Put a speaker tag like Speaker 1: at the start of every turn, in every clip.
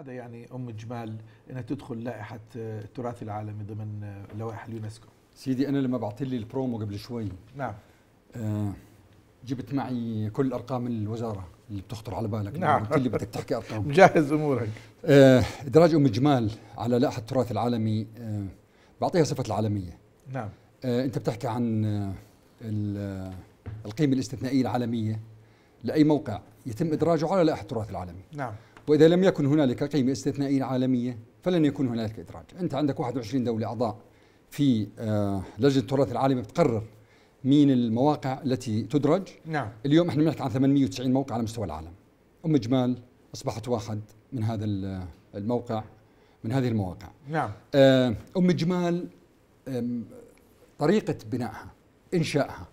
Speaker 1: ماذا يعني ام جمال انها تدخل لائحه التراث العالمي ضمن لوائح اليونسكو؟ سيدي انا لما بعت لي البرومو قبل شوي نعم آه جبت معي كل ارقام الوزاره اللي بتخطر على بالك نعم قلت لي بدك تحكي ارقام مجهز امورك آه ادراج ام جمال على لائحه التراث العالمي آه بعطيها صفه العالميه نعم آه انت بتحكي عن آه, آه، القيمه الاستثنائيه العالميه لاي موقع يتم ادراجه على لائحه التراث العالمي نعم وإذا لم يكن هنالك قيمة استثنائية عالمية فلن يكون هنالك إدراج أنت عندك 21 دولة أعضاء في آه، لجنة التراث العالمي بتقرر مين المواقع التي تدرج نعم اليوم احنا بنحكي عن 890 موقع على مستوى العالم أم جمال أصبحت واحد من هذا آه، الموقع من هذه المواقع نعم آه، أم جمال طريقة بنائها إنشائها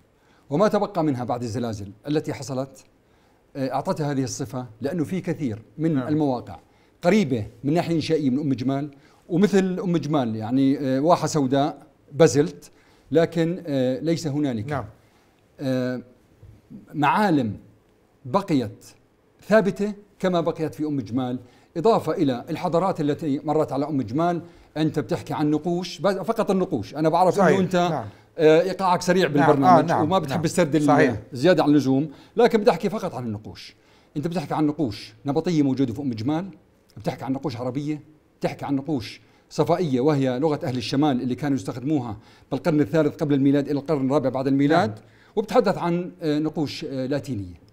Speaker 1: وما تبقى منها بعد الزلازل التي حصلت آه، اعطتها هذه الصفه لانه في كثير من نعم. المواقع قريبه من ناحيه انشائيه من ام جمال ومثل ام جمال يعني آه، واحه سوداء بزلت لكن آه، ليس هنالك نعم. معالم بقيت ثابته كما بقيت في ام جمال اضافه الى الحضارات التي مرت على ام جمال انت بتحكي عن نقوش فقط النقوش انا بعرف انه انت نعم. آه، ايقاعك سريع نعم، بالبرنامج آه نعم وما بتحب نعم السرد صحيح زياده عن اللزوم لكن بدي احكي فقط عن النقوش انت بتحكي عن نقوش نبطيه موجوده في ام جمال بتحكي عن نقوش عربيه بتحكي عن نقوش صفائية وهي لغة أهل الشمال اللي كانوا يستخدموها بالقرن الثالث قبل الميلاد إلى القرن الرابع بعد الميلاد نعم. وبتحدث عن آه، نقوش آه، لاتينية